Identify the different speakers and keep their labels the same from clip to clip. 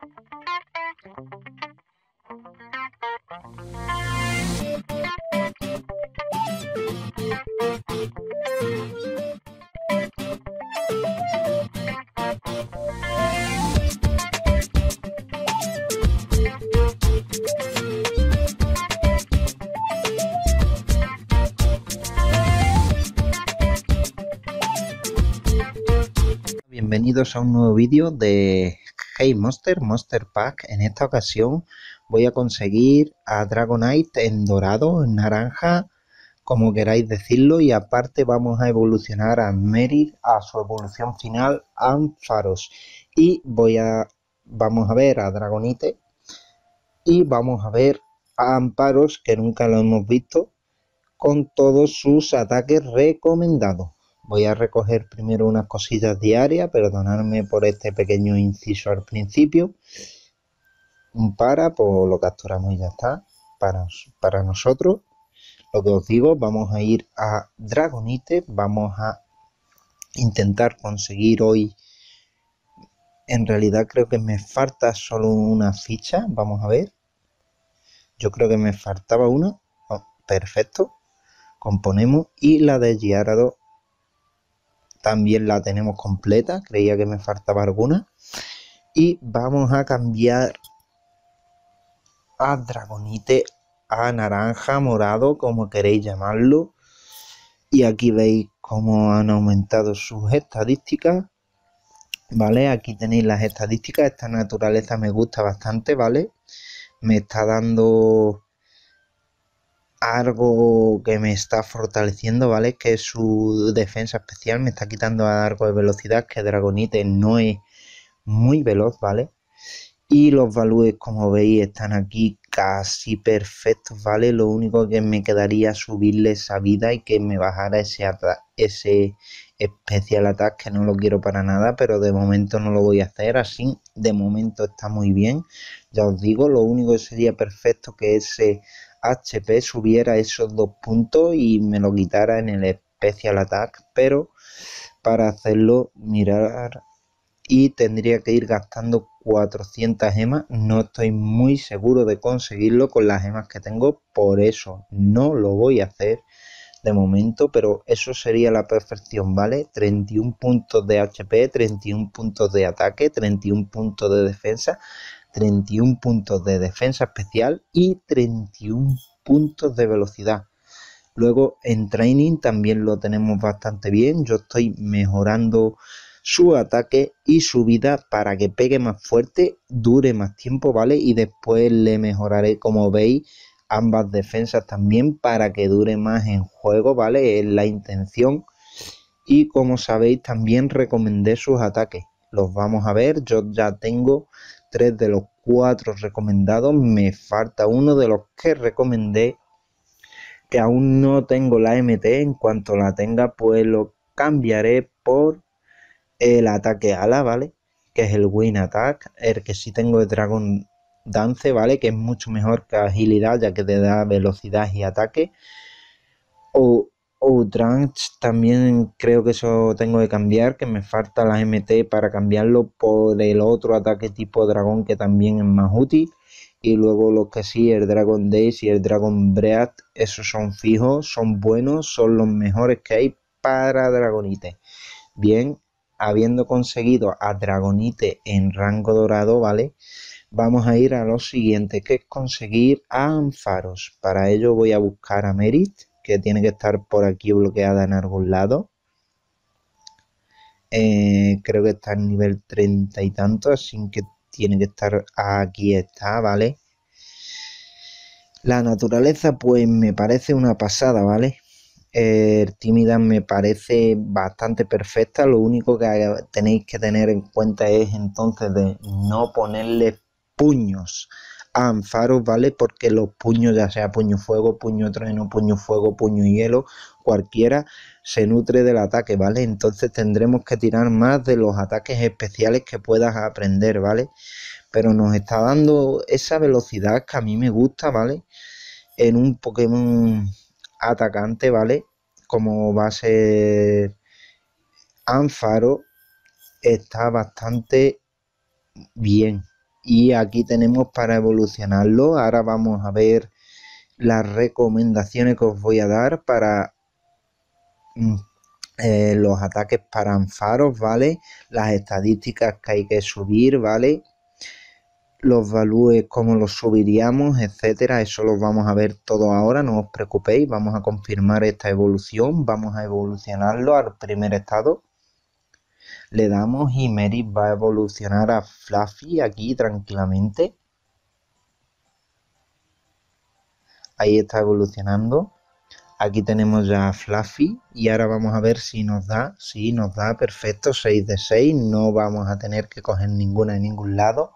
Speaker 1: Thank you. a un nuevo vídeo de Hey Monster, Monster Pack. En esta ocasión voy a conseguir a Dragonite en dorado, en naranja, como queráis decirlo. Y aparte vamos a evolucionar a Merit a su evolución final, Ampharos. Y voy a, vamos a ver a Dragonite y vamos a ver a Amparos, que nunca lo hemos visto, con todos sus ataques recomendados. Voy a recoger primero unas cositas diarias, perdonadme por este pequeño inciso al principio. Un para, pues lo capturamos y ya está. Para, para nosotros, lo que os digo, vamos a ir a Dragonite, vamos a intentar conseguir hoy. En realidad creo que me falta solo una ficha, vamos a ver. Yo creo que me faltaba una. Oh, perfecto. Componemos y la de Giarado también la tenemos completa, creía que me faltaba alguna. Y vamos a cambiar a Dragonite a naranja, morado, como queréis llamarlo. Y aquí veis cómo han aumentado sus estadísticas. ¿Vale? Aquí tenéis las estadísticas. Esta naturaleza me gusta bastante, ¿vale? Me está dando algo que me está fortaleciendo, ¿vale? Que su defensa especial me está quitando a algo de velocidad, que Dragonite no es muy veloz, ¿vale? Y los balúes, como veis, están aquí casi perfectos, ¿vale? Lo único que me quedaría subirle esa vida y que me bajara ese, ese especial ataque, que no lo quiero para nada, pero de momento no lo voy a hacer, así de momento está muy bien. Ya os digo, lo único que sería perfecto que ese HP subiera esos dos puntos y me lo quitara en el especial Attack, pero para hacerlo mirar y tendría que ir gastando 400 gemas. No estoy muy seguro de conseguirlo con las gemas que tengo, por eso no lo voy a hacer de momento, pero eso sería la perfección, ¿vale? 31 puntos de HP, 31 puntos de ataque, 31 puntos de defensa, 31 puntos de defensa especial y 31 puntos de velocidad. Luego en training también lo tenemos bastante bien. Yo estoy mejorando su ataque y su vida para que pegue más fuerte, dure más tiempo, ¿vale? Y después le mejoraré, como veis, ambas defensas también para que dure más en juego, ¿vale? Es la intención. Y como sabéis, también recomendé sus ataques. Los vamos a ver. Yo ya tengo tres de los cuatro recomendados. Me falta uno de los que recomendé. Que aún no tengo la MT. En cuanto la tenga, pues lo cambiaré por el ataque ala, ¿vale? Que es el Win Attack. El que sí tengo de Dragon Dance, ¿vale? Que es mucho mejor que agilidad, ya que te da velocidad y ataque. O Outrance también creo que eso tengo que cambiar, que me falta la MT para cambiarlo por el otro ataque tipo dragón que también es más útil. Y luego los que sí, el Dragon Days y el Dragon Breath, esos son fijos, son buenos, son los mejores que hay para Dragonite. Bien, habiendo conseguido a Dragonite en rango dorado, ¿vale? Vamos a ir a lo siguiente, que es conseguir a Anfaros. Para ello voy a buscar a Merit que tiene que estar por aquí bloqueada en algún lado. Eh, creo que está en nivel 30 y tanto, así que tiene que estar aquí está, ¿vale? La naturaleza pues me parece una pasada, ¿vale? El eh, tímida me parece bastante perfecta, lo único que tenéis que tener en cuenta es entonces de no ponerle puños a ¿vale? Porque los puños, ya sea puño fuego, puño trueno, puño fuego, puño hielo, cualquiera, se nutre del ataque, ¿vale? Entonces tendremos que tirar más de los ataques especiales que puedas aprender, ¿vale? Pero nos está dando esa velocidad que a mí me gusta, ¿vale? En un Pokémon atacante, ¿vale? Como va a ser Anfaro, está bastante bien, y aquí tenemos para evolucionarlo. Ahora vamos a ver las recomendaciones que os voy a dar para mm, eh, los ataques para anfaros, ¿vale? Las estadísticas que hay que subir, ¿vale? Los valúes, cómo los subiríamos, etcétera. Eso lo vamos a ver todo ahora, no os preocupéis. Vamos a confirmar esta evolución, vamos a evolucionarlo al primer estado le damos y Mary va a evolucionar a Fluffy aquí tranquilamente. Ahí está evolucionando. Aquí tenemos ya a Fluffy y ahora vamos a ver si nos da. Sí, nos da perfecto, 6 de 6. No vamos a tener que coger ninguna en ningún lado.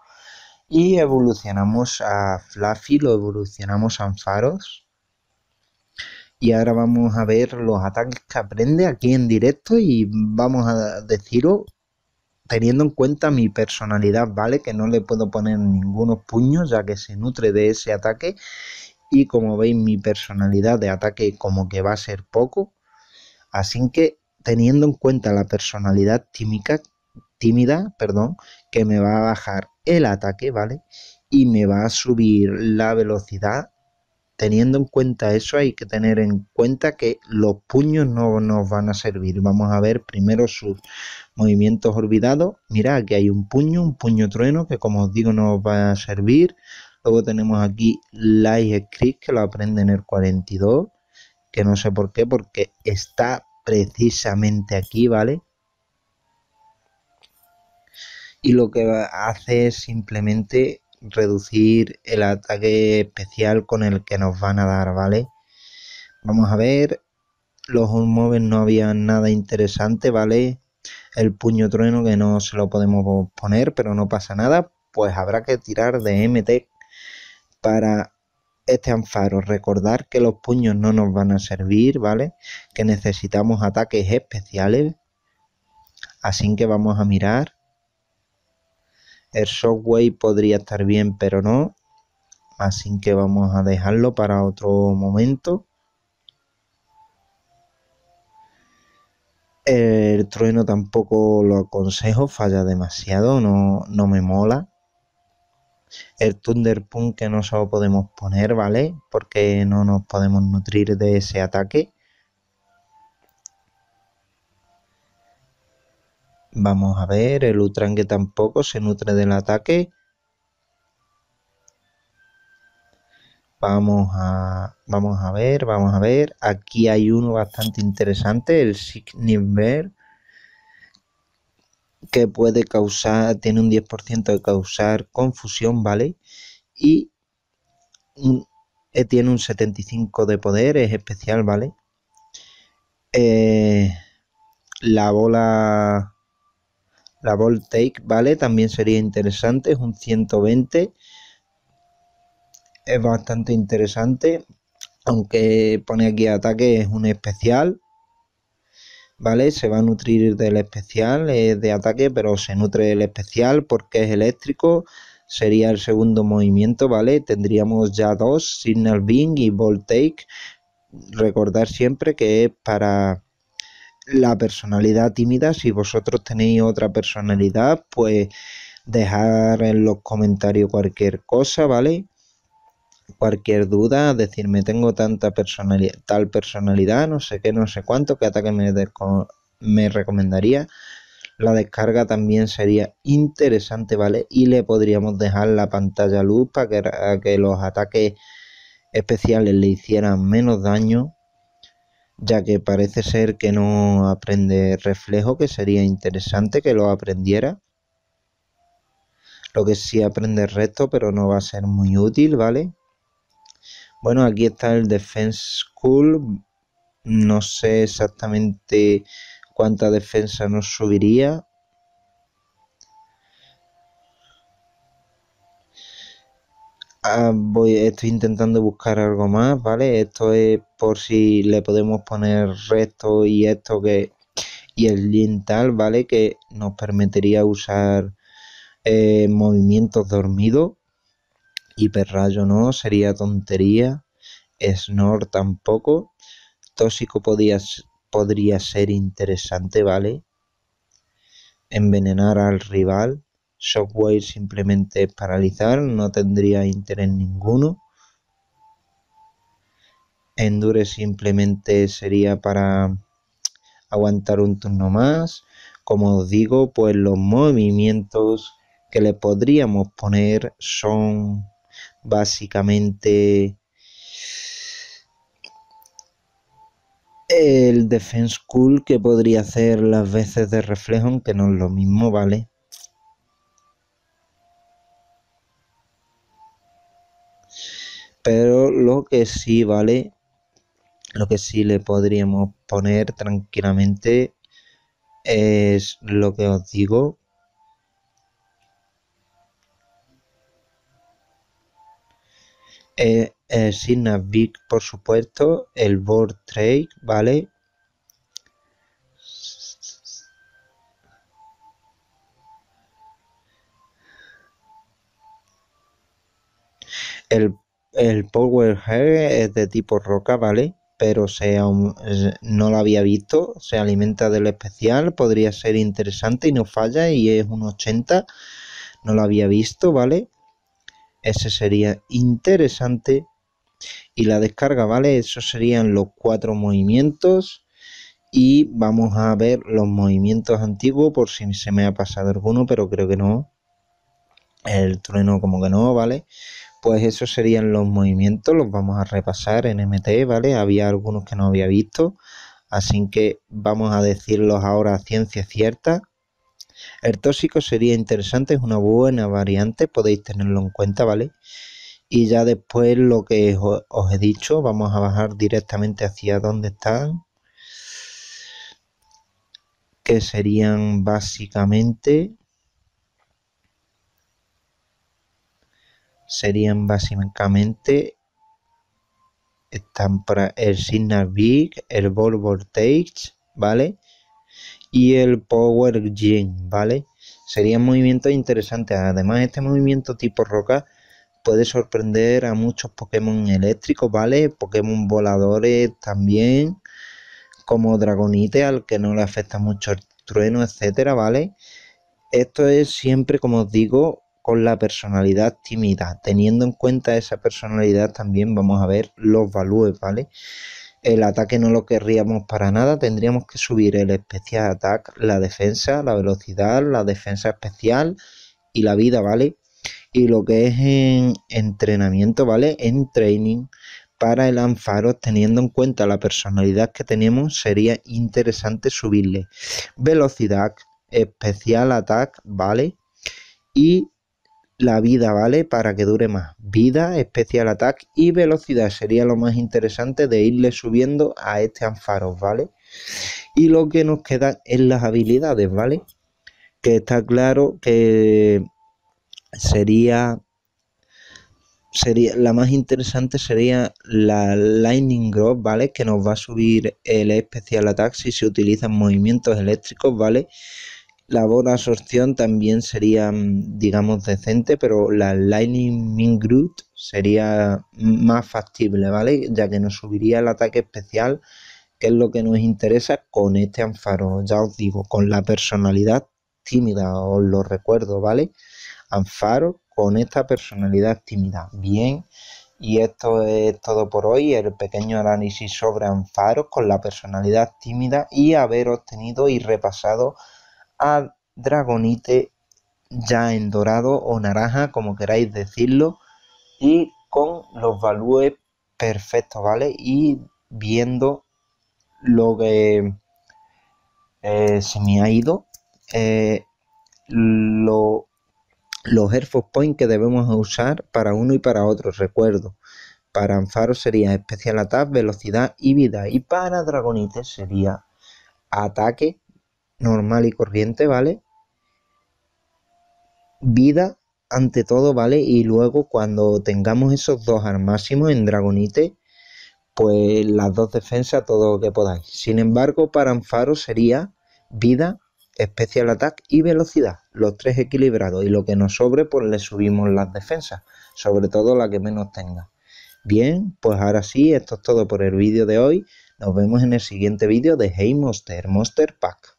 Speaker 1: Y evolucionamos a Fluffy, lo evolucionamos a Faros y ahora vamos a ver los ataques que aprende aquí en directo y vamos a deciros teniendo en cuenta mi personalidad, ¿vale? Que no le puedo poner ningunos puños ya que se nutre de ese ataque y como veis mi personalidad de ataque como que va a ser poco, así que teniendo en cuenta la personalidad tímida, perdón, que me va a bajar el ataque, ¿vale? Y me va a subir la velocidad teniendo en cuenta eso, hay que tener en cuenta que los puños no nos van a servir. Vamos a ver primero sus movimientos olvidados. Mira aquí hay un puño, un puño trueno, que como os digo no va a servir. Luego tenemos aquí Light Script, que lo aprende en el 42, que no sé por qué, porque está precisamente aquí, ¿vale? Y lo que hace es simplemente reducir el ataque especial con el que nos van a dar, ¿vale? Vamos a ver, los móviles no había nada interesante, ¿vale? El puño trueno que no se lo podemos poner, pero no pasa nada, pues habrá que tirar de MT para este anfaro. Recordar que los puños no nos van a servir, ¿vale? Que necesitamos ataques especiales. Así que vamos a mirar el Shockwave podría estar bien, pero no. Así que vamos a dejarlo para otro momento. El trueno tampoco lo aconsejo, falla demasiado, no, me mola. El Thunderpunk que no solo podemos poner, ¿vale? Porque no nos podemos nutrir de ese ataque. Vamos a ver, el Utran que tampoco se nutre del ataque. Vamos a, vamos a ver, vamos a ver. Aquí hay uno bastante interesante, el Signiver, que puede causar, tiene un 10% de causar confusión, ¿vale? Y eh, tiene un 75 de poder, es especial, ¿vale? Eh, la bola la Voltaic, ¿vale? También sería interesante, es un 120. Es bastante interesante, aunque pone aquí ataque, es un especial. ¿Vale? Se va a nutrir del especial, es de ataque, pero se nutre del especial porque es eléctrico. Sería el segundo movimiento, ¿vale? Tendríamos ya dos, Signal Bing y Voltaic. Recordar siempre que es para la personalidad tímida. Si vosotros tenéis otra personalidad, pues dejar en los comentarios cualquier cosa, ¿vale? Cualquier duda, decirme tengo tanta personalidad, tal personalidad, no sé qué, no sé cuánto, qué ataque me, recomendaría. La descarga también sería interesante, ¿vale? Y le podríamos dejar la pantalla luz para que los ataques especiales le hicieran menos daño ya que parece ser que no aprende reflejo, que sería interesante que lo aprendiera. Lo que sí aprende el resto, pero no va a ser muy útil, ¿vale? Bueno, aquí está el Defense School. No sé exactamente cuánta defensa nos subiría. Ah, estoy intentando buscar algo más, ¿vale? Esto es por si le podemos poner resto y esto que y el lintal, ¿vale? Que nos permitiría usar eh, movimientos dormidos. Hiperrayo no, sería tontería. Snore tampoco. Tóxico podría ser interesante, ¿vale? Envenenar al rival software simplemente es paralizar, no tendría interés ninguno. Endure simplemente sería para aguantar un turno más. Como os digo, pues los movimientos que le podríamos poner son básicamente el defense cool que podría hacer las veces de reflejo, aunque no es lo mismo, ¿vale? Pero lo que sí vale, lo que sí le podríamos poner tranquilamente es lo que os digo. Eh, eh Big, por supuesto, el Board Trade, ¿vale? el el Power Hair es de tipo roca, ¿vale? Pero no lo había visto, se alimenta del especial, podría ser interesante y no falla y es un 80, no lo había visto, ¿vale? Ese sería interesante. Y la descarga, ¿vale? Esos serían los cuatro movimientos. Y vamos a ver los movimientos antiguos por si se me ha pasado alguno, pero creo que no. El trueno como que no, ¿vale? pues esos serían los movimientos, los vamos a repasar en MT, ¿vale? Había algunos que no había visto, así que vamos a decirlos ahora a ciencia cierta. El tóxico sería interesante, es una buena variante, podéis tenerlo en cuenta, ¿vale? Y ya después lo que os he dicho, vamos a bajar directamente hacia donde están, que serían básicamente serían básicamente están para el Signal Big, el Ball ¿vale? Y el Power Gen, ¿vale? Serían movimientos interesantes. Además, este movimiento tipo roca puede sorprender a muchos Pokémon eléctricos, ¿vale? Pokémon voladores también, como Dragonite, al que no le afecta mucho el trueno, etcétera, ¿vale? Esto es siempre, como os digo, con la personalidad tímida. Teniendo en cuenta esa personalidad también vamos a ver los valores, ¿vale? El ataque no lo querríamos para nada, tendríamos que subir el especial attack, la defensa, la velocidad, la defensa especial y la vida, ¿vale? Y lo que es en entrenamiento, ¿vale? En training para el Anfaros, teniendo en cuenta la personalidad que tenemos, sería interesante subirle velocidad, especial attack, ¿vale? Y la vida, ¿vale? Para que dure más. Vida, especial ataque y velocidad sería lo más interesante de irle subiendo a este Anfaros, ¿vale? Y lo que nos queda en las habilidades, ¿vale? Que está claro que sería... Sería, la más interesante sería la Lightning Growth, ¿vale? Que nos va a subir el especial ataque si se utilizan movimientos eléctricos, ¿vale? La buena absorción también sería, mm, digamos, decente, pero la Lightning Mingroot sería más factible, ¿vale? Ya que nos subiría el ataque especial, que es lo que nos interesa con este Anfaro, ya os digo, con la personalidad tímida, os lo recuerdo, ¿vale? Anfaro con esta personalidad tímida. Bien, y esto es todo por hoy, el pequeño análisis sobre Anfaro con la personalidad tímida y haber obtenido y repasado a Dragonite ya en dorado o naranja, como queráis decirlo, y con los valúes perfectos, ¿vale? Y viendo lo que eh, se me ha ido, eh, los Airfox Point que debemos usar para uno y para otro, recuerdo. Para Anfaro sería especial ataque velocidad y vida. Y para Dragonite sería ataque, normal y corriente, ¿vale? Vida ante todo, ¿vale? Y luego cuando tengamos esos dos al máximo en Dragonite, pues las dos defensas, todo lo que podáis. Sin embargo, para Anfaro sería vida, especial attack y velocidad, los tres equilibrados. Y lo que nos sobre, pues le subimos las defensas, sobre todo la que menos tenga. Bien, pues ahora sí, esto es todo por el vídeo de hoy. Nos vemos en el siguiente vídeo de Hey Monster, Monster Pack.